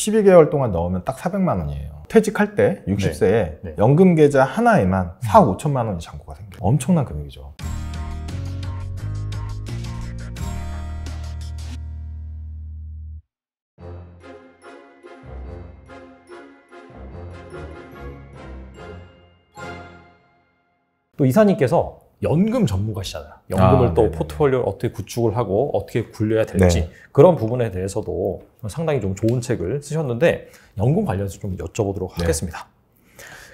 12개월 동안 넣으면 딱 400만 원이에요. 퇴직할 때 60세에 네. 네. 연금 계좌 하나에만 4, 5천만 원이 잔고가 생겨요. 엄청난 금액이죠. 또 이사님께서 연금 전문가시잖아요. 아, 연금을 아, 또 포트폴리오 를 어떻게 구축을 하고 어떻게 굴려야 될지 네. 그런 부분에 대해서도 상당히 좀 좋은 책을 쓰셨는데 연금 관련해서 좀 여쭤보도록 네. 하겠습니다.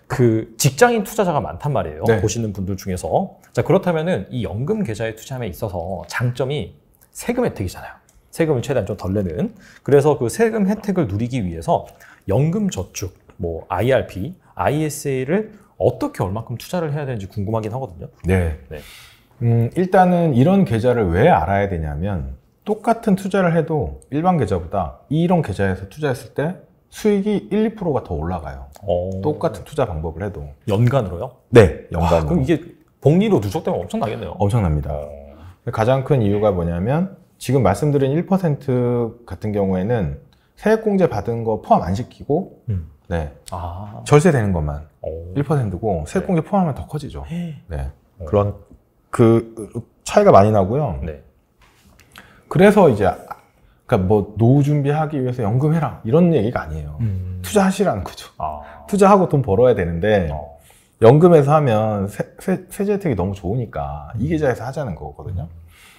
그 직장인 투자자가 많단 말이에요. 네. 보시는 분들 중에서 자 그렇다면은 이 연금 계좌에 투자함에 있어서 장점이 세금 혜택이잖아요. 세금을 최대한 좀 덜 내는 그래서 그 세금 혜택을 누리기 위해서 연금 저축 뭐 IRP, ISA를 어떻게 얼마큼 투자를 해야 되는지 궁금하긴 하거든요. 네. 네. 음, 일단은 이런 계좌를 왜 알아야 되냐면 똑같은 투자를 해도 일반 계좌보다 이런 계좌에서 투자했을 때 수익이 1, 2%가 더 올라가요. 오. 어, 똑같은 네. 투자 방법을 해도. 연간으로요? 네, 아, 연간으로. 와, 그럼 이게 복리로 누적되면 엄청나겠네요. 엄청납니다. 오. 어. 가장 큰 이유가 뭐냐면 지금 말씀드린 1% 같은 경우에는 세액공제 받은 거 포함 안 시키고 음. 네. 아. 절세되는 것만 오. 1%고 세액공제 네. 포함하면 더 커지죠. 헤. 네. 네. 그런 그 차이가 많이 나고요. 네. 그래서 이제 아, 그러니까 뭐 노후 준비하기 위해서 연금해라 이런 얘기가 아니에요. 음. 투자하시라는 거죠. 아. 투자하고 돈 벌어야 되는데 아. 연금에서 하면 세, 세, 제 혜택이 너무 좋으니까 음. 이 계좌에서 하자는 거거든요.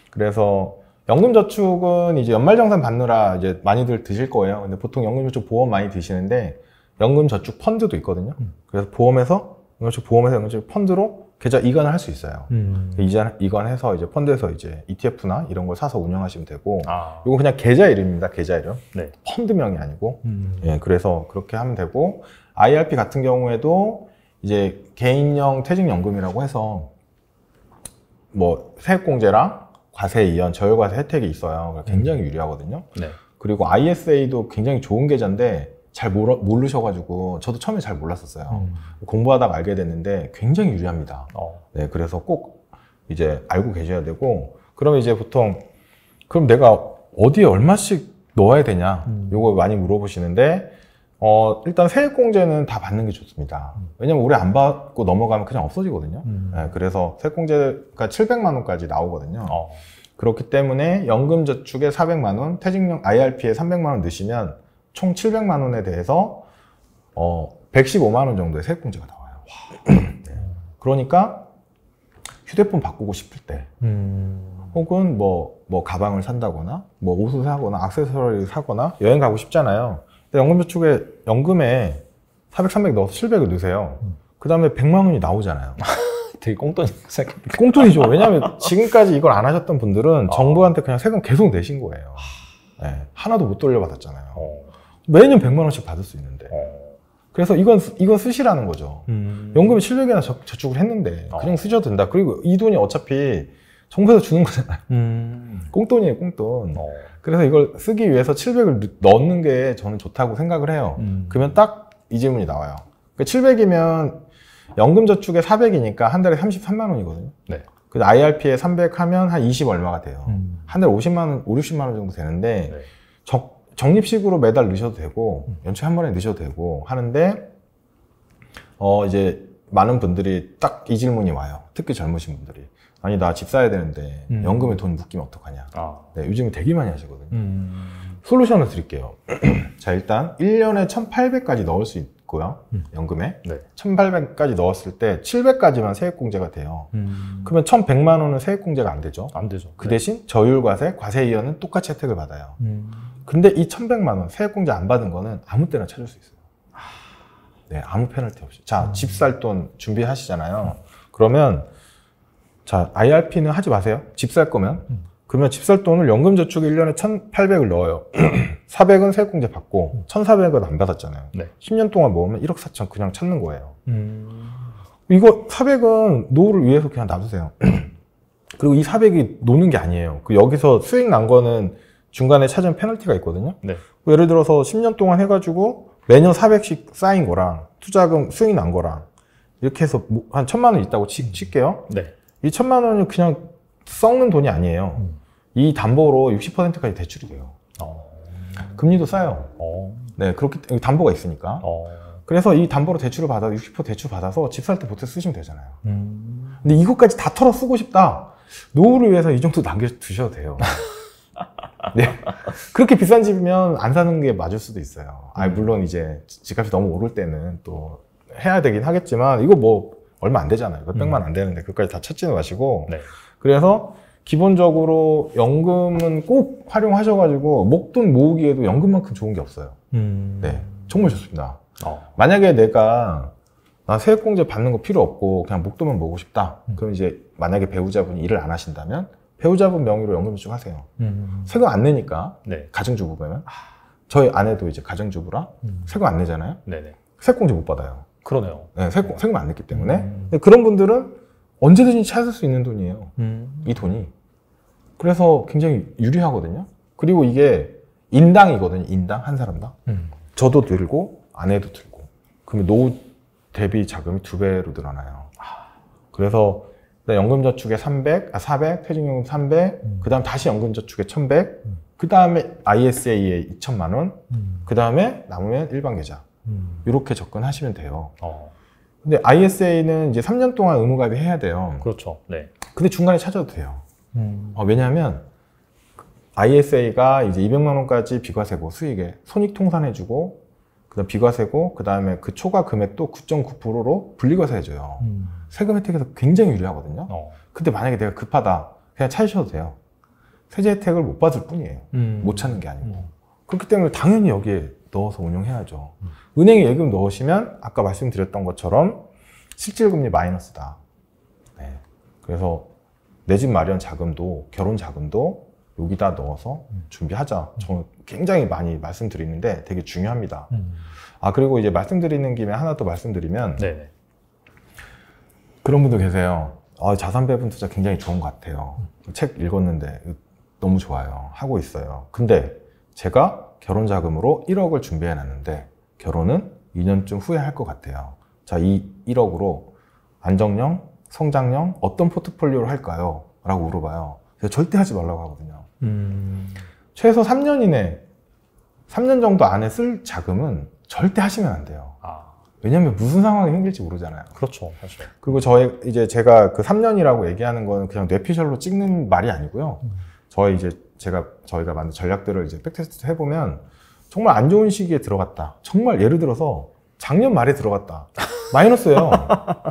그래서 연금저축은 이제 연말정산 받느라 이제 많이들 드실 거예요. 근데 보통 연금저축 보험 많이 드시는데 연금저축 펀드도 있거든요. 음. 그래서 보험에서 연금저축 보험에서 연금저축 펀드로 계좌 이관을 할 수 있어요. 음. 그 이자 이관해서 이제 펀드에서 이제 ETF나 이런 걸 사서 운영하시면 되고, 아. 이거 그냥 계좌 이름입니다. 계좌 이름. 네. 펀드명이 아니고, 음. 예, 그래서 그렇게 하면 되고, IRP 같은 경우에도 이제 개인형 퇴직연금이라고 해서 뭐 세액공제랑 과세 이연, 저율과세 혜택이 있어요. 그러니까 굉장히 유리하거든요. 네. 그리고 ISA도 굉장히 좋은 계좌인데 잘 모르, 모르셔가지고 저도 처음에 잘 몰랐었어요. 음. 공부하다가 알게 됐는데 굉장히 유리합니다. 어. 네, 그래서 꼭 이제 알고 계셔야 되고 그러면 이제 보통 그럼 내가 어디에 얼마씩 넣어야 되냐? 음. 요거 많이 물어보시는데 어, 일단 세액공제는 다 받는 게 좋습니다. 음. 왜냐면 올해 안 받고 넘어가면 그냥 없어지거든요. 음. 네, 그래서 세액공제가 700만 원까지 나오거든요. 어. 그렇기 때문에 연금저축에 400만 원, 퇴직용 IRP에 300만 원 넣으시면 총 700만 원에 대해서 어 115만 원 정도의 세액공제가 나와요. 네. 그러니까 휴대폰 바꾸고 싶을 때 음... 혹은 뭐뭐 뭐 가방을 산다거나 뭐 옷을 사거나 액세서리를 사거나 여행 가고 싶잖아요. 근데 연금저축에 연금에 400, 300 넣어서 700을 넣으세요. 음. 그 다음에 100만 원이 나오잖아요. 되게 꽁돈이 꽁돈이죠. 왜냐하면 지금까지 이걸 안 하셨던 분들은 아. 정부한테 그냥 세금 계속 내신 거예요. 네, 하나도 못 돌려받았잖아요. 어. 매년 100만 원씩 받을 수 있는데. 어. 그래서 이건 이건 쓰시라는 거죠. 음. 연금이 700이나 저, 축을 했는데 어. 그냥 쓰셔도 된다. 그리고 이 돈이 어차피 정부에서 주는 거잖아요. 음. 꽁돈이에요, 꽁돈. 어. 그래서 이걸 쓰기 위해서 700을 넣는 게 저는 좋다고 생각을 해요. 음. 그러면 딱 이 질문이 나와요. 그 700이면 연금저축에 400이니까 한 달에 33만 원이거든요. 네. 그 IRP에 300 하면 한 20 얼마가 돼요. 음. 한 달에 50만 원, 5, 0만원 정도 되는데 네. 적 적립식으로 매달 넣으셔도 되고 연초에 한 번에 넣으셔도 되고 하는데 어 이제 많은 분들이 딱 이 질문이 와요. 특히 젊으신 분들이 아니 나 집 사야 되는데 음. 연금에 돈 묶이면 어떡하냐. 아. 네, 요즘에 되게 많이 하시거든요. 음. 솔루션을 드릴게요. 자 일단 1년에 1,800까지 넣을 수 있, 있고요. 음. 연금에. 네. 1,800까지 넣었을 때 700까지만 세액공제가 돼요. 음. 그러면 1,100만 원은 세액공제가 안 되죠. 안 되죠. 그 네. 대신 저율과세, 과세이연은 똑같이 혜택을 받아요. 음. 근데 이 1,100만 원 세액공제 안 받은 거는 아무 때나 찾을 수 있어요. 아. 네, 아무 페널티 없이. 자, 음. 집살 돈 준비하시잖아요. 그러면 자, IRP는 하지 마세요. 집 살 거면. 음. 그러면 집살 돈을 연금저축에 1년에 1,800을 넣어요. 400은 세액공제 받고 1,400은 안 받았잖아요. 네. 10년 동안 모으면 1억 4천 그냥 찾는 거예요. 음... 이거 400은 노후를 위해서 그냥 놔두세요. 그리고 이 400이 노는 게 아니에요. 그 여기서 수익 난 거는 중간에 찾은 페널티가 있거든요. 네. 뭐 예를 들어서 10년 동안 해가지고 매년 400씩 쌓인 거랑 투자금 수익 난 거랑 이렇게 해서 뭐 한 천만 원 있다고 치, 음. 칠게요. 네. 이 천만 원이 그냥 썩는 돈이 아니에요. 음. 이 담보로 60%까지 대출이 돼요. 어. 금리도 싸요. 어. 네, 그렇게 담보가 있으니까. 어. 그래서 이 담보로 대출을 받아 60% 대출 받아서 집 살 때 보태 쓰시면 되잖아요. 음. 근데 이것까지 다 털어 쓰고 싶다. 노후를 위해서 이 정도 남겨 두셔도 돼요. 네. 그렇게 비싼 집이면 안 사는 게 맞을 수도 있어요. 아, 음. 물론 이제 집값이 너무 오를 때는 또 해야 되긴 하겠지만 이거 뭐 얼마 안 되잖아요. 몇백만 음. 안 되는데 그까지 다 찾지는 마시고 네. 그래서 기본적으로 연금은 꼭 활용하셔가지고 목돈 모으기에도 연금만큼 좋은 게 없어요. 음. 네, 정말 좋습니다. 어. 만약에 내가 나 세액공제 받는 거 필요 없고 그냥 목돈만 모으고 싶다. 음. 그럼 이제 만약에 배우자분이 일을 안 하신다면 배우자분 명의로 연금저축 하세요. 음. 세금 안 내니까 네. 가정주부면 아. 저희 아내도 이제 가정주부라 음. 세금 안 내잖아요. 네네. 세액공제 못 받아요. 그러네요. 네, 세금, 네. 세금 안 냈기 때문에 음. 그런 분들은 언제든지 찾을 수 있는 돈이에요. 음. 이 돈이. 그래서 굉장히 유리하거든요. 그리고 이게 인당이거든요. 인당 한 사람당. 음. 저도 들고 아내도 들고. 그러면 노후 대비 자금이 두 배로 늘어나요. 아. 그래서 연금저축에 300, 아 400, 퇴직연금 300, 음. 그다음 다시 연금저축에 1,100, 음. 그다음에 ISA에 2천만 원, 음. 그다음에 남으면 일반 계좌. 이렇게 음. 접근하시면 돼요. 어. 근데 ISA는 이제 3년 동안 의무가입을 해야 돼요. 그렇죠. 네. 근데 중간에 찾아도 돼요. 음. 어, 왜냐하면 ISA가 이제 200만 원까지 비과세고 수익에 손익 통산해주고 그다음 비과세고 그다음에 그 초과 금액도 9.9%로 분리과세해줘요. 음. 세금 혜택에서 굉장히 유리하거든요. 어. 근데 만약에 내가 급하다 그냥 찾으셔도 돼요. 세제 혜택을 못 받을 뿐이에요. 음. 못 찾는 게 아니고 음. 그렇기 때문에 당연히 여기에 넣어서 운영해야죠. 음. 은행에 예금 넣으시면 아까 말씀드렸던 것처럼 실질금리 마이너스다. 네. 그래서 내 집 마련 자금도 결혼 자금도 여기다 넣어서 음. 준비하자. 저는 굉장히 많이 말씀드리는데 되게 중요합니다. 음. 아 그리고 이제 말씀드리는 김에 하나 더 말씀드리면 네네. 그런 분도 계세요. 아, 자산 배분 투자 굉장히 좋은 것 같아요. 음. 책 읽었는데 너무 좋아요. 하고 있어요. 근데 제가 결혼 자금으로 1억을 준비해 놨는데 결혼은 2년쯤 후에 할 것 같아요. 자, 이 1억으로 안정형, 성장형 어떤 포트폴리오를 할까요? 라고 물어봐요. 제가 절대 하지 말라고 하거든요. 음... 최소 3년 이내, 3년 정도 안에 쓸 자금은 절대 하시면 안 돼요. 아... 왜냐면 무슨 상황이 생길지 모르잖아요. 그렇죠. 사실. 그리고 저의 이제 제가 그 3년이라고 얘기하는 건 그냥 뇌피셜로 찍는 말이 아니고요. 음. 저희 이제 제가 저희가 만든 전략들을 이제 백테스트 해보면 정말 안 좋은 시기에 들어갔다. 정말 예를 들어서 작년 말에 들어갔다. 마이너스예요.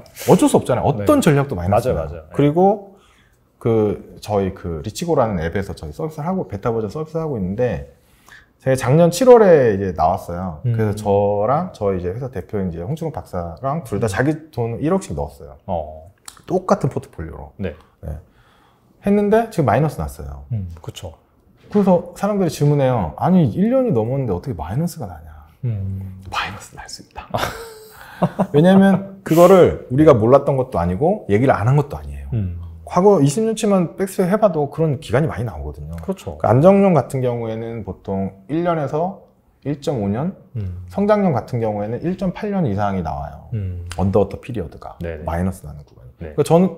어쩔 수 없잖아요. 어떤 네. 전략도 마이너스. 맞아요, 맞아요. 네. 그리고 그 저희 그 리치고라는 앱에서 저희 서비스를 하고 베타 버전 서비스 를 하고 있는데 제가 작년 7월에 이제 나왔어요. 음. 그래서 저랑 저희 이제 회사 대표 이제 홍준호 박사랑 둘다 음. 자기 돈 1억씩 넣었어요. 어. 똑같은 포트폴리오로. 네. 네. 했는데 지금 마이너스 났어요. 음, 그렇죠. 그래서 사람들이 질문해요. 아니, 1년이 넘었는데 어떻게 마이너스가 나냐. 음. 마이너스 날 수 있다. 왜냐면 하 그거를 우리가 몰랐던 것도 아니고 얘기를 안 한 것도 아니에요. 음. 과거 20년치만 백스 해봐도 그런 기간이 많이 나오거든요. 그렇죠. 그 그러니까 안정년 같은 경우에는 보통 1년에서 1.5년, 음. 성장년 같은 경우에는 1.8년 이상이 나와요. 음. 언더워터 피리어드가 네네. 마이너스 나는 구간. 네. 그러니까 저는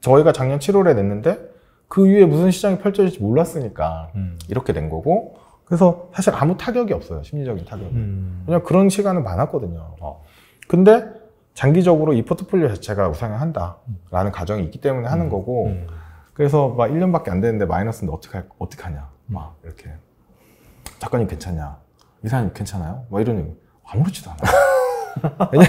저희가 작년 7월에 냈는데 그 위에 무슨 시장이 펼쳐질지 몰랐으니까 음. 이렇게 된 거고 그래서 사실 아무 타격이 없어요 심리적인 타격이 음. 왜냐 그런 시간은 많았거든요 어. 근데 장기적으로 이 포트폴리오 자체가 우상향 한다라는 가정이 있기 때문에 하는 음. 거고 음. 그래서 막 1년밖에 안 되는데 마이너스인데 어떻게 할, 어떻게 하냐 음. 막 이렇게 작가님 괜찮냐 이사님 괜찮아요 뭐 이런 얘기 아무렇지도 않아요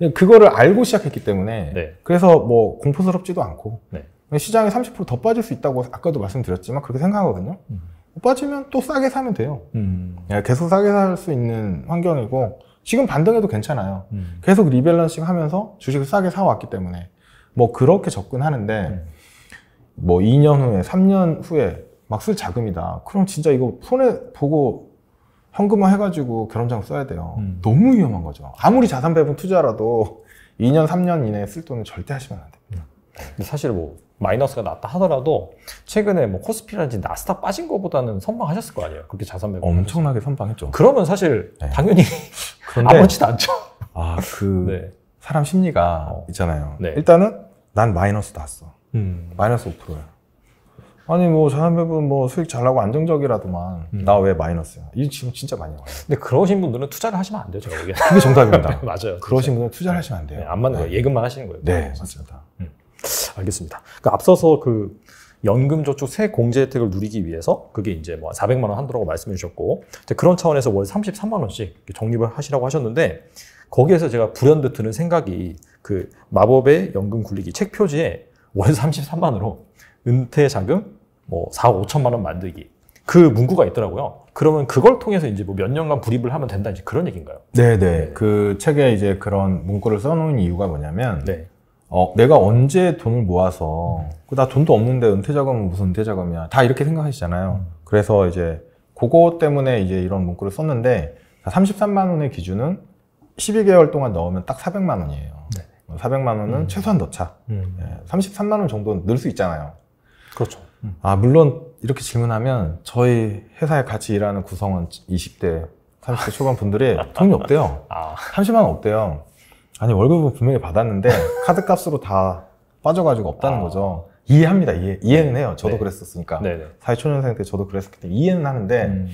왜 그거를 알고 시작했기 때문에 네. 그래서 뭐 공포스럽지도 않고 네. 그러니까 시장이 30%더 빠질 수 있다고 아까도 말씀드렸지만 그렇게 생각하거든요. 음. 빠지면 또 싸게 사면 돼요. 음. 예, 계속 싸게 살 수 있는 환경이고 지금 반등해도 괜찮아요. 음. 계속 리밸런싱 하면서 주식을 싸게 사왔기 때문에 뭐 그렇게 접근하는데 음. 뭐 2년 후에 3년 후에 막 쓸 자금이다. 그럼 진짜 이거 손해 보고 현금화 해가지고 결혼장 써야 돼요. 음. 너무 위험한 거죠. 아무리 자산 배분 투자라도 2년 3년 이내에 쓸 돈은 절대 하시면 안 됩니다. 음. 사실 뭐 마이너스가 났다 하더라도 최근에 뭐 코스피라든지 나스닥 빠진 것보다는 선방하셨을 거 아니에요. 그렇게 자산 매매 엄청나게 선방했죠. 그러면 사실 네. 당연히 그런데 아무렇지도 않죠. 아그 네. 사람 심리가 어. 있잖아요. 네. 일단은 난 마이너스 났어. 음. 마이너스 5%야. 아니 뭐 자산 배분 뭐 수익 잘 나고 안정적이라도만 음. 나왜 마이너스야? 이 지금 진짜 많이 와요. 근데 그러신 분들은 투자를 하시면 안 돼요, 제가 보기에. 그게 정답입니다. 맞아요. 그러신 분들은 투자를 하시면 안 돼요. 네, 안 맞는 네. 거예요. 예금만 하시는 거예요. 네, 그렇죠. 맞습니다. 음. 알겠습니다. 그 앞서서 그 연금저축 세 공제 혜택을 누리기 위해서 그게 이제 뭐 400만 원 한도라고 말씀해 주셨고 그런 차원에서 월 33만 원씩 적립을 하시라고 하셨는데 거기에서 제가 불현듯 드는 생각이 그 마법의 연금 굴리기 책 표지에 월 33만으로 원 은퇴 자금 뭐 4, 5천만 원 만들기 그 문구가 있더라고요. 그러면 그걸 통해서 이제 뭐 몇 년간 불입을 하면 된다 이제 그런 얘기인가요? 네네. 네. 그 책에 이제 그런 문구를 써놓은 이유가 뭐냐면 네. 어, 내가 언제 돈을 모아서 음. 나 돈도 없는데 은퇴 자금은 무슨 은퇴 자금이야 다 이렇게 생각하시잖아요. 음. 그래서 이제 그거 때문에 이제 이런 문구를 썼는데 33만 원의 기준은 12개월 동안 넣으면 딱 400만 원이에요. 네. 400만 어, 원은 음. 최소한 넣자. 음. 예, 33만 원 정도는 넣을 수 있잖아요. 그렇죠. 음. 아 물론 이렇게 질문하면 저희 회사에 같이 일하는 구성원 20대, 30대 초반 분들이 돈이 없대요. 아. 30만 원 없대요. 아니 월급은 분명히 받았는데 카드 값으로 다 빠져가지고 없다는 아. 거죠. 이해합니다. 이해 이해는 해요. 저도 네. 그랬었으니까 네네. 사회초년생 때 저도 그랬었기 때문에 이해는 하는데 음.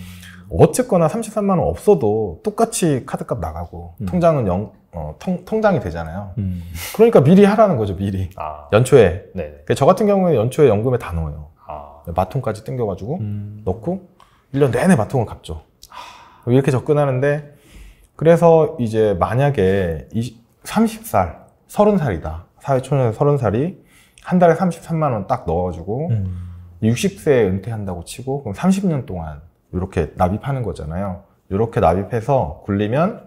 어쨌거나 33만 원 없어도 똑같이 카드값 나가고 음. 통장은 영 어, 통, 통장이 되잖아요. 음. 그러니까 미리 하라는 거죠. 미리 아. 연초에. 네저 네. 그러니까 같은 경우는 연초에 연금에 다 넣어요. 아. 마통까지 땡겨가지고 음. 넣고 1년 내내 마통을 갚죠. 이렇게 접근하는데 그래서 이제 만약에 이, 30살, 30살이다. 사회초년 30살이 한 달에 33만 원 딱 넣어주고 음. 60세에 은퇴한다고 치고 그럼 30년 동안 이렇게 납입하는 거잖아요. 이렇게 납입해서 굴리면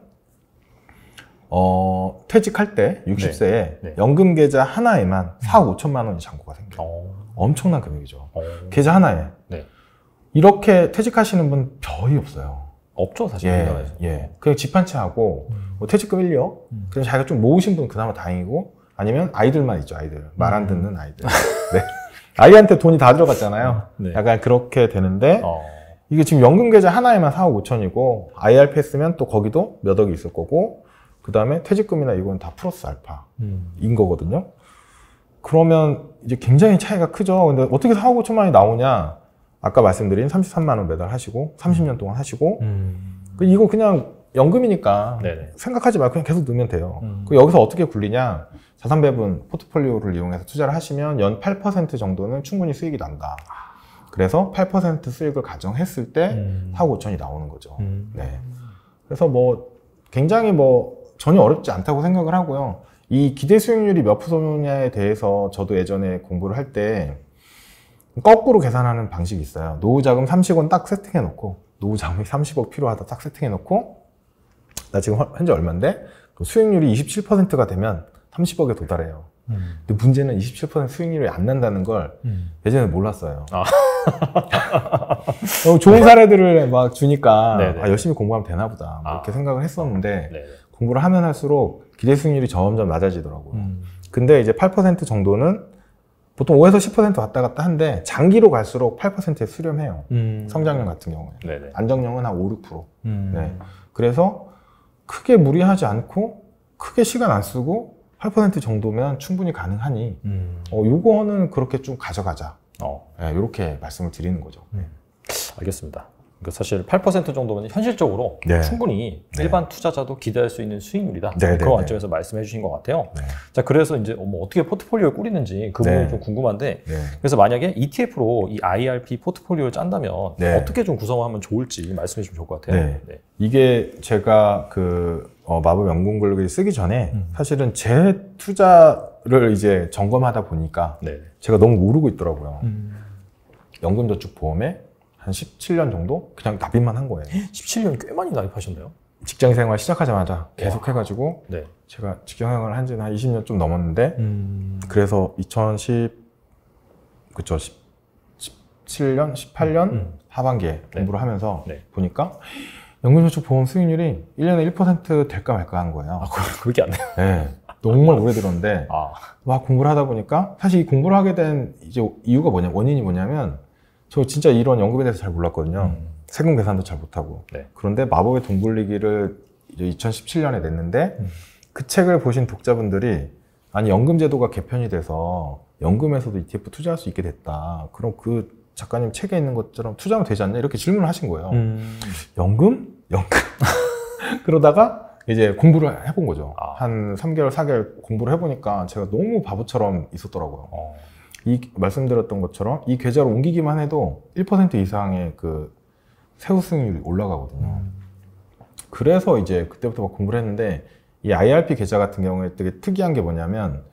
어, 퇴직할 때 60세에 네. 네. 연금 계좌 하나에만 4, 억 5천만 원이 잔고가 생겨요. 어. 엄청난 금액이죠. 어. 계좌 하나에. 네. 이렇게 퇴직하시는 분 거의 없어요. 없죠 사실 예, 우리나라에서. 예. 그냥 집 한 채 하고 음. 뭐 퇴직금 1억 음. 그럼 자기가 좀 모으신 분 그나마 다행이고 아니면 아이들만 있죠 아이들 말안 음. 듣는 아이들 네. 아이한테 돈이 다 들어갔잖아요 음, 네. 약간 그렇게 되는데 어. 이게 지금 연금 계좌 하나에만 4억 5천이고 IRP 했으면 또 거기도 몇 억이 있을 거고 그 다음에 퇴직금이나 이건 다 플러스 알파인 음. 거거든요 그러면 이제 굉장히 차이가 크죠 근데 어떻게 4억 5천만이 나오냐 아까 말씀드린 33만 원 매달 하시고 30년 음. 동안 하시고 음. 그 이거 그냥 연금이니까 네네. 생각하지 말고 그냥 계속 넣으면 돼요. 음. 그 여기서 어떻게 굴리냐? 자산 배분 포트폴리오를 이용해서 투자를 하시면 연 8% 정도는 충분히 수익이 난다. 그래서 8% 수익을 가정했을 때 4억 음. 5천이 나오는 거죠. 음. 네. 그래서 뭐 굉장히 뭐 전혀 어렵지 않다고 생각을 하고요. 이 기대 수익률이 몇 프로냐에 대해서 저도 예전에 공부를 할때 거꾸로 계산하는 방식이 있어요. 노후 자금 30원 딱 세팅해 놓고 노후 자금이 30억 필요하다 딱 세팅해 놓고 나 지금 현재 얼마인데 수익률이 27%가 되면 30억에 도달해요. 음. 근데 문제는 27% 수익률이 안 난다는 걸 음. 예전에 몰랐어요. 아. 좋은 사례들을 막 주니까 네, 네. 아, 열심히 공부하면 되나 보다 뭐 아. 이렇게 생각을 했었는데 네네. 아, 네. 공부를 하면 할수록 기대 수익률이 점점 낮아지더라고요. 음. 근데 이제 8% 정도는 보통 5에서 10% 왔다 갔다 한데 장기로 갈수록 8%에 수렴해요. 음. 성장률 같은 경우에. 네네. 안정형은 한 5, 6%. 음. 네. 그래서 크게 무리하지 않고 크게 시간 안 쓰고 8% 정도면 충분히 가능하니 음. 어, 요거는 그렇게 좀 가져가자. 어. 네, 이렇게 말씀을 드리는 거죠. 네. 알겠습니다. 그러니까 사실 8% 정도면 현실적으로 네. 충분히 네. 일반 투자자도 기대할 수 있는 수익률이다. 네, 네 그런 네. 관점에서 말씀해 주신 것 같아요. 네. 자, 그래서 이제 뭐 어떻게 포트폴리오를 꾸리는지 그 부분이 좀 궁금한데 그래서 만약에 ETF로 이 IRP 포트폴리오를 짠다면 어떻게 좀 구성하면 좋을지 말씀해 주면 좋을 것 같아요. 이게 제가 그 어, 마법 연금 글로을 쓰기 전에 음. 사실은 제 투자를 이제 점검하다 보니까 제가 너무 모르고 있더라고요. 음. 연금저축보험에 한 17년 정도 그냥 납입만 한 거예요. 17년 꽤 많이 납입하셨네요. 직장 생활 시작하자마자 계속 와. 해가지고 네. 제가 직장 생활 한 지는 한 20년 좀 넘었는데 음... 그래서 2010 그쵸 10, 17년 18년 음. 하반기에 네. 공부를 네. 하면서 네. 보니까 연금저축 보험 수익률이 1년에 1% 될까 말까 한 거예요. 아, 그게 안 돼. 네. 정말 오래 들었는데 아. 와 공부를 하다 보니까 사실 공부를 하게 된 이제 이유가 뭐냐 원인이 뭐냐면 저 진짜 이런 연금에 대해서 잘 몰랐거든요. 음. 세금 계산도 잘 못하고. 네. 그런데 마법의 돈 굴리기를 이제 2017년에 냈는데 음. 그 책을 보신 독자분들이 아니 연금 제도가 개편이 돼서 연금에서도 ETF 투자할 수 있게 됐다. 그럼 그 작가님 책에 있는 것처럼 투자하면 되지 않냐 이렇게 질문을 하신 거예요. 음. 연금? 연금. 그러다가 이제 공부를 해본 거죠. 아. 한 3개월, 4개월 공부를 해보니까 제가 너무 바보처럼 있었더라고요. 어. 이 말씀드렸던 것처럼 이 계좌로 옮기기만 해도 1% 이상의 그 세후 수익률이 올라가거든요. 그래서 이제 그때부터 막 공부를 했는데 이 IRP 계좌 같은 경우에 되게 특이한 게 뭐냐면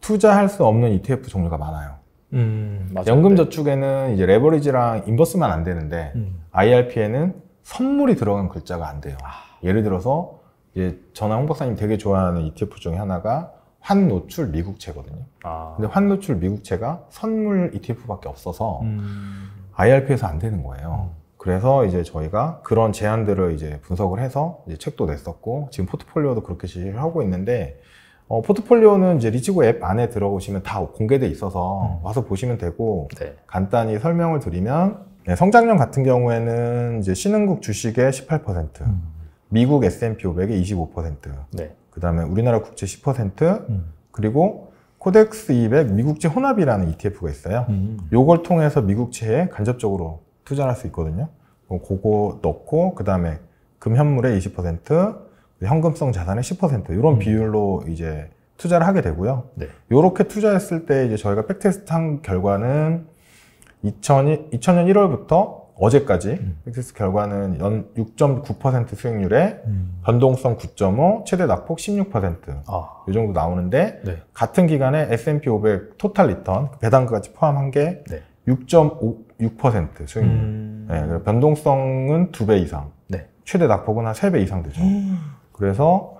투자할 수 없는 ETF 종류가 많아요. 음, 연금저축에는 네. 이제 레버리지랑 인버스만 안 되는데 음. IRP에는 선물이 들어간 글자가 안 돼요. 아. 예를 들어서 이제 전화 홍 박사님 되게 좋아하는 ETF 중에 하나가 환노출 미국채거든요. 아. 근데 환노출 미국채가 선물 ETF밖에 없어서 음. IRP에서 안 되는 거예요. 음. 그래서 이제 저희가 그런 제안들을 이제 분석을 해서 이제 책도 냈었고 지금 포트폴리오도 그렇게 제시를 하고 있는데 어, 포트폴리오는 이제 리치고 앱 안에 들어오시면 다 공개돼 있어서 음. 와서 보시면 되고 네. 간단히 설명을 드리면 네, 성장률 같은 경우에는 이제 신흥국 주식의 18%, 음. 미국 S&P 500의 25%, 네. 그 다음에 우리나라 국채 10% 음. 그리고 코덱스 200 미국채 혼합이라는 ETF가 있어요. 음. 요걸 통해서 미국채에 간접적으로 투자할 수 있거든요. 뭐 그거 넣고 그 다음에 금현물의 20% 현금성 자산의 10% 이런 음. 비율로 이제 투자를 하게 되고요. 네. 요렇게 투자했을 때 이제 저희가 백테스트 한 결과는 2000, 2000년 1월부터 어제까지 텍세스 음. 결과는 연 6.9% 수익률에 음. 변동성 9.5, 최대 낙폭 16%. 아. 이 정도 나오는데 네. 같은 기간에 S&P 500 토탈 리턴 그 배당까지 금 포함한 게 네. 6.6% 수익률. 음. 네, 변동성은 2배 이상. 네. 최대 낙폭은 한 3배 이상 되죠. 음. 그래서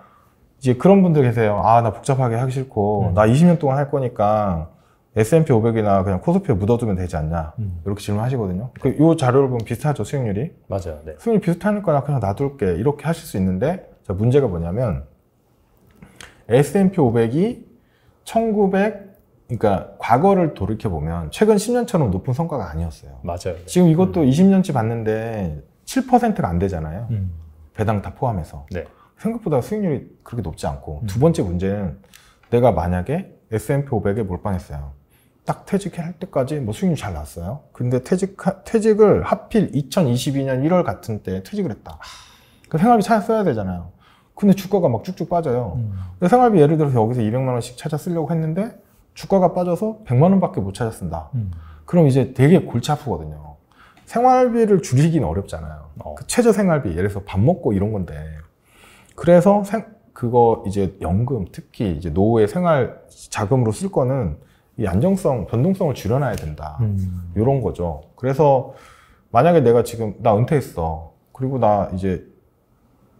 이제 그런 분들 계세요. 아, 나 복잡하게 하기 싫고, 음. 나 20년 동안 할 거니까 S&P 500이나 그냥 코스피에 묻어두면 되지 않냐 음. 이렇게 질문하시거든요. 네. 그, 이 자료를 보면 비슷하죠 수익률이. 맞아요. 네. 수익률 비슷하니까 그냥 놔둘게 이렇게 하실 수 있는데 자, 문제가 뭐냐면 S&P 500이 1900 그러니까 과거를 돌이켜 보면 최근 10년처럼 높은 성과가 아니었어요. 맞아요. 네. 지금 이것도 음. 20년치 봤는데 7%가 안 되잖아요. 음. 배당 다 포함해서. 네. 생각보다 수익률이 그렇게 높지 않고 두 음. 번째 문제는 내가 만약에 S&P 500에 몰빵했어요. 딱 퇴직할 때까지 뭐 수익이 률잘 났어요. 근데 퇴직 퇴직을 하필 2022년 1월 같은 때 퇴직을 했다. 그 생활비 찾아 써야 되잖아요. 근데 주가가 막 쭉쭉 빠져요. 음. 근데 생활비 예를 들어서 여기서 200만 원씩 찾아 쓰려고 했는데 주가가 빠져서 100만 원밖에 못 찾아 쓴다. 음. 그럼 이제 되게 골치 아프거든요. 생활비를 줄이기는 어렵잖아요. 어. 그 최저 생활비 예를 들어서 밥 먹고 이런 건데 그래서 생, 그거 이제 연금 특히 이제 노후의 생활 자금으로 쓸 거는 이 안정성, 변동성을 줄여놔야 된다. 음. 이런 거죠. 그래서 만약에 내가 지금 나 은퇴했어. 그리고 나 이제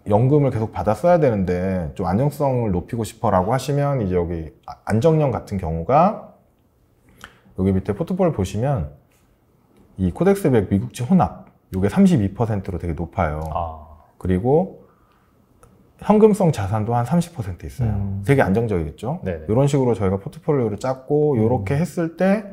연금을 계속 받아 써야 되는데 좀 안정성을 높이고 싶어라고 하시면 이제 여기 아, 안정형 같은 경우가 여기 밑에 포트폴 보시면 이 코덱스백 미국치 혼합 요게 32%로 되게 높아요. 아. 그리고 현금성 자산도 한 30% 있어요. 음. 되게 안정적이겠죠? 네네. 이런 식으로 저희가 포트폴리오를 짰고, 이렇게 음. 했을 때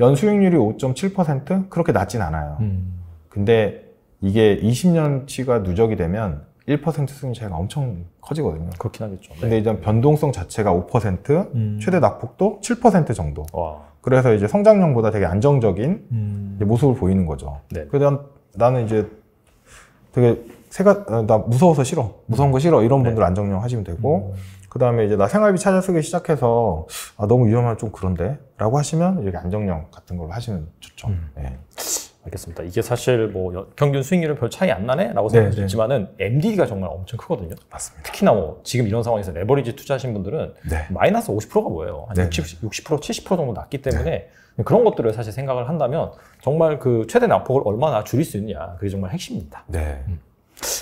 연수익률이 5.7%? 그렇게 낮진 않아요. 음. 근데 이게 20년치가 누적이 되면 1% 수익 차이가 엄청 커지거든요. 그렇긴 하겠죠. 네. 근데 네. 이제 변동성 자체가 5%, 음. 최대 낙폭도 7% 정도. 와. 그래서 이제 성장률보다 되게 안정적인 음. 모습을 보이는 거죠. 네. 그래서 나는 이제 되게 세가 어, 나 무서워서 싫어 무서운 거 싫어 이런 네. 분들 안정령 하시면 되고 음. 그 다음에 이제 나 생활비 찾아 쓰기 시작해서 아 너무 위험하좀 그런데라고 하시면 이렇게 안정형 같은 걸로 하시면 좋죠. 음. 네. 알겠습니다. 이게 사실 뭐 평균 수익률은 별 차이 안 나네라고 생각할 수 네, 네. 있지만은 m d 가 정말 엄청 크거든요. 맞습니다. 특히나 뭐 지금 이런 상황에서 레버리지 투자하신 분들은 네. 마이너스 50%가 뭐예요? 한 네. 60, 60% 70% 정도 낮기 때문에 네. 그런 것들을 사실 생각을 한다면 정말 그 최대 낙폭을 얼마나 줄일 수 있느냐 그게 정말 핵심입니다. 네. 음.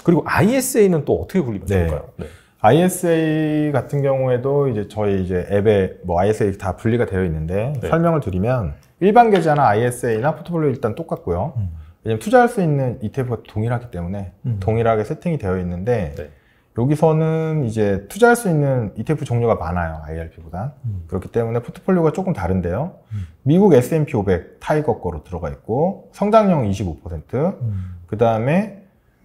그리고 ISA는 또 어떻게 굴리면 네. 좋을까요? 네. ISA 같은 경우에도 이제 저희 이제 앱에 뭐 ISA 다 분리가 되어 있는데 네. 설명을 드리면 일반 계좌나 ISA나 포트폴리오 일단 똑같고요. 음. 왜냐면 투자할 수 있는 ETF가 동일하기 때문에 음. 동일하게 세팅이 되어 있는데 네. 여기서는 이제 투자할 수 있는 ETF 종류가 많아요. IRP보다. 음. 그렇기 때문에 포트폴리오가 조금 다른데요. 음. 미국 S&P 500 타이거 거로 들어가 있고 성장형 25%, 그 다음에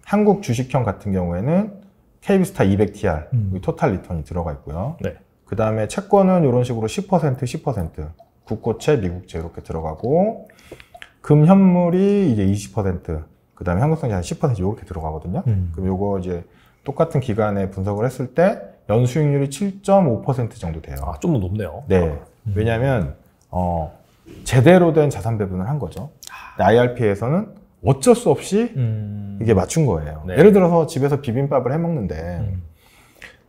한국 주식형 같은 경우에는 KB스타 200TR 음. 토탈 리턴이 들어가 있고요. 네. 그 다음에 채권은 이런 식으로 10% 10% 국고채, 미국채 이렇게 들어가고 금현물이 이제 20%그 다음에 한국성이 한10% 이렇게 들어가거든요. 음. 그럼 요거 이제 똑같은 기간에 분석을 했을 때 연수익률이 7.5% 정도 돼요. 아, 좀 높네요. 네. 음. 왜냐하면 어, 제대로 된 자산 배분을 한 거죠. 아. IRP에서는 어쩔 수 없이 음. 이게 맞춘 거예요. 네. 예를 들어서 집에서 비빔밥을 해 먹는데 음.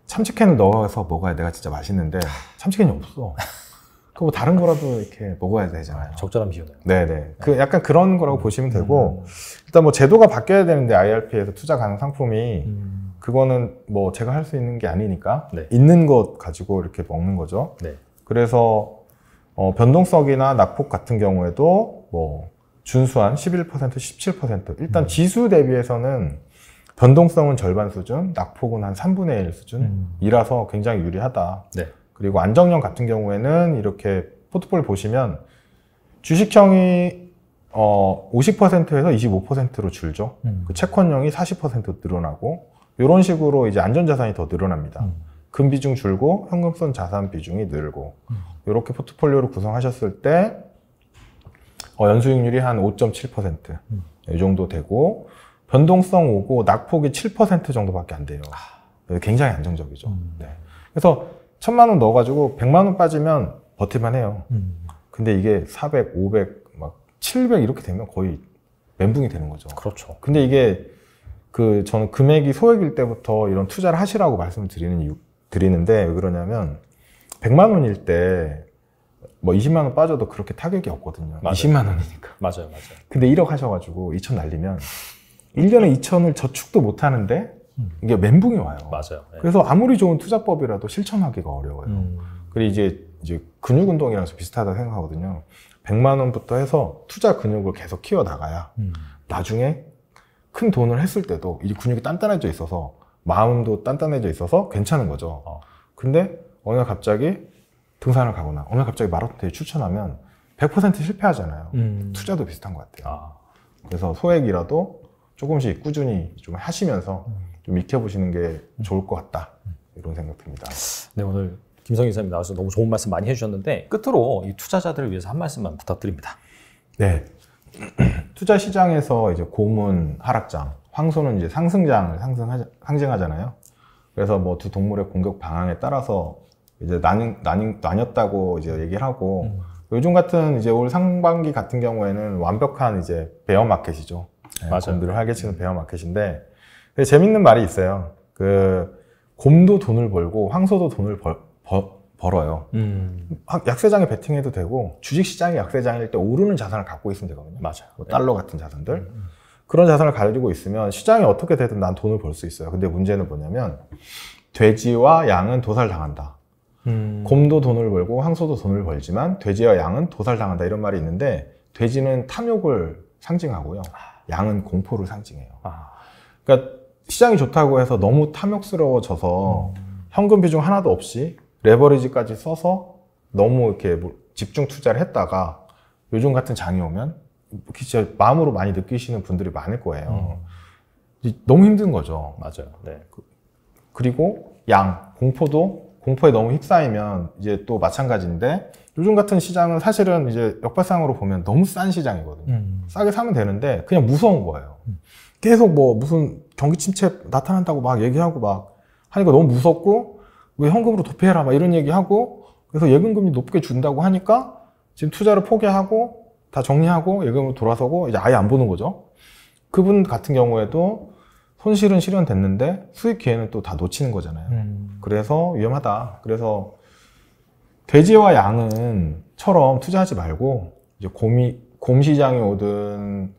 참치캔을 넣어서 먹어야 내가 진짜 맛있는데 참치캔이 없어. 그뭐 다른 거라도 이렇게 먹어야 되잖아요. 아, 적절한 비유네요. 네네. 네. 그 네. 약간 그런 거라고 음. 보시면 되고 음. 일단 뭐 제도가 바뀌어야 되는데 IRP에서 투자 가능 상품이 음. 그거는 뭐 제가 할 수 있는 게 아니니까 네. 있는 것 가지고 이렇게 먹는 거죠. 네. 그래서 어, 변동성이나 낙폭 같은 경우에도 뭐 준수한 11%, 17%. 일단 음. 지수 대비해서는 변동성은 절반 수준, 낙폭은 한 3분의 1 수준이라서 음. 굉장히 유리하다. 네. 그리고 안정형 같은 경우에는 이렇게 포트폴 보시면 주식형이 어 50%에서 25%로 줄죠. 음. 그 채권형이 40% 늘어나고 이런 식으로 이제 안전자산이 더 늘어납니다. 음. 금 비중 줄고 현금성 자산 비중이 늘고 이렇게 음. 포트폴리오를 구성하셨을 때 어, 연수익률이 한 5.7%. 음. 예, 정도 되고, 변동성 오고 낙폭이 7% 정도밖에 안 돼요. 아. 굉장히 안정적이죠. 음. 네. 그래서 천만 원 넣어가지고 백만원 빠지면 버틸만 해요. 음. 근데 이게 400, 500, 막 700 이렇게 되면 거의 멘붕이 되는 거죠. 그렇죠. 근데 이게 그 저는 금액이 소액일 때부터 이런 투자를 하시라고 말씀을 드리는 이유, 드리는데 왜 그러냐면 1 0 0만 원일 때뭐 20만 원 빠져도 그렇게 타격이 없거든요. 맞아요. 20만 원이니까. 맞아요, 맞아요. 근데 1억 하셔가지고 2천 날리면 1년에 2천을 저축도 못 하는데 이게 멘붕이 와요. 맞아요. 네. 그래서 아무리 좋은 투자법이라도 실천하기가 어려워요. 음. 그리고 이제 이제 근육 운동이랑서 비슷하다 생각하거든요. 100만 원부터 해서 투자 근육을 계속 키워 나가야 음. 나중에 큰 돈을 했을 때도 이 근육이 단단해져 있어서 마음도 단단해져 있어서 괜찮은 거죠. 어. 근데 어느 날 갑자기 등산을 가거나 어느 갑자기 마라톤 대회 출전하면 100% 실패하잖아요. 음. 투자도 비슷한 것 같아요. 아. 그래서 소액이라도 조금씩 꾸준히 좀 하시면서 좀 익혀보시는 게 좋을 것 같다. 이런 생각 듭니다. 네, 오늘 김성희 선생님 나와서 너무 좋은 말씀 많이 해주셨는데 끝으로 이 투자자들을 위해서 한 말씀만 부탁드립니다. 네. 투자 시장에서 이제 고문 하락장, 황소는 이제 상승장을 상승하, 상징하잖아요. 그래서 뭐 두 동물의 공격 방향에 따라서 이제 나뉘, 나뉘, 나뉘었다고 이제 얘기를 하고 음. 요즘 같은 이제 올 상반기 같은 경우에는 완벽한 이제 베어 마켓이죠. 네, 맞아요. 곰들을 활개치는 음. 베어 마켓인데 재밌는 말이 있어요. 그 곰도 돈을 벌고 황소도 돈을 벌, 벌 벌어요. 음. 약세장에 베팅해도 되고 주식시장이 약세장일 때 오르는 자산을 갖고 있으면 되거든요. 맞아요. 뭐 달러 같은 자산들 음. 음. 그런 자산을 가지고 있으면 시장이 어떻게 되든 난 돈을 벌 수 있어요. 근데 문제는 뭐냐면 돼지와 양은 도살 당한다. 음. 곰도 돈을 벌고 황소도 돈을 벌지만 돼지와 양은 도살당한다 이런 말이 있는데 돼지는 탐욕을 상징하고요. 아. 양은 공포를 상징해요. 아. 그러니까 시장이 좋다고 해서 너무 탐욕스러워져서 음. 현금 비중 하나도 없이 레버리지까지 써서 너무 이렇게 뭐 집중 투자를 했다가 요즘 같은 장이 오면 진짜 마음으로 많이 느끼시는 분들이 많을 거예요. 음. 너무 힘든 거죠. 맞아요. 네. 그, 그리고 양, 공포도 공포에 너무 휩싸이면 이제 또 마찬가지인데 요즘 같은 시장은 사실은 이제 역발상으로 보면 너무 싼 시장이거든요. 음. 싸게 사면 되는데 그냥 무서운 거예요. 음. 계속 뭐 무슨 경기 침체 나타난다고 막 얘기하고 막 하니까 너무 무섭고 왜 현금으로 도피해라 막 이런 얘기하고 그래서 예금금리 높게 준다고 하니까 지금 투자를 포기하고 다 정리하고 예금으로 돌아서고 이제 아예 안 보는 거죠. 그분 같은 경우에도 손실은 실현됐는데 수익 기회는 또 다 놓치는 거잖아요. 음. 그래서 위험하다. 그래서 돼지와 양은처럼 투자하지 말고 이제 곰이 곰 시장이 오든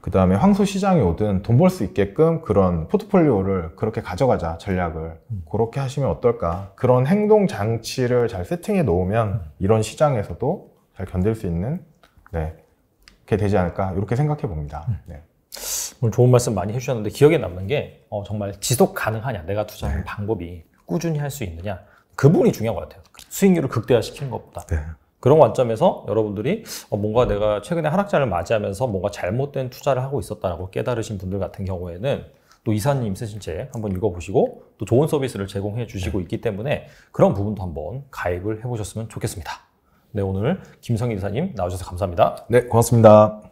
그 다음에 황소 시장이 오든 돈 벌 수 있게끔 그런 포트폴리오를 그렇게 가져가자 전략을 음. 그렇게 하시면 어떨까 그런 행동 장치를 잘 세팅해 놓으면 음. 이런 시장에서도 잘 견딜 수 있는 네, 게 되지 않을까 이렇게 생각해 봅니다. 음. 네. 오늘 좋은 말씀 많이 해주셨는데 기억에 남는 게 어, 정말 지속 가능하냐 내가 투자하는 네. 방법이 꾸준히 할 수 있느냐 그 부분이 중요한 것 같아요. 그 수익률을 극대화시키는 것보다. 네. 그런 관점에서 여러분들이 어, 뭔가 내가 최근에 하락장을 맞이하면서 뭔가 잘못된 투자를 하고 있었다라고 깨달으신 분들 같은 경우에는 또 이사님 쓰신 책 한번 읽어보시고 또 좋은 서비스를 제공해 주시고 네. 있기 때문에 그런 부분도 한번 가입을 해보셨으면 좋겠습니다. 네, 오늘 김성희 이사님 나오셔서 감사합니다. 네, 고맙습니다.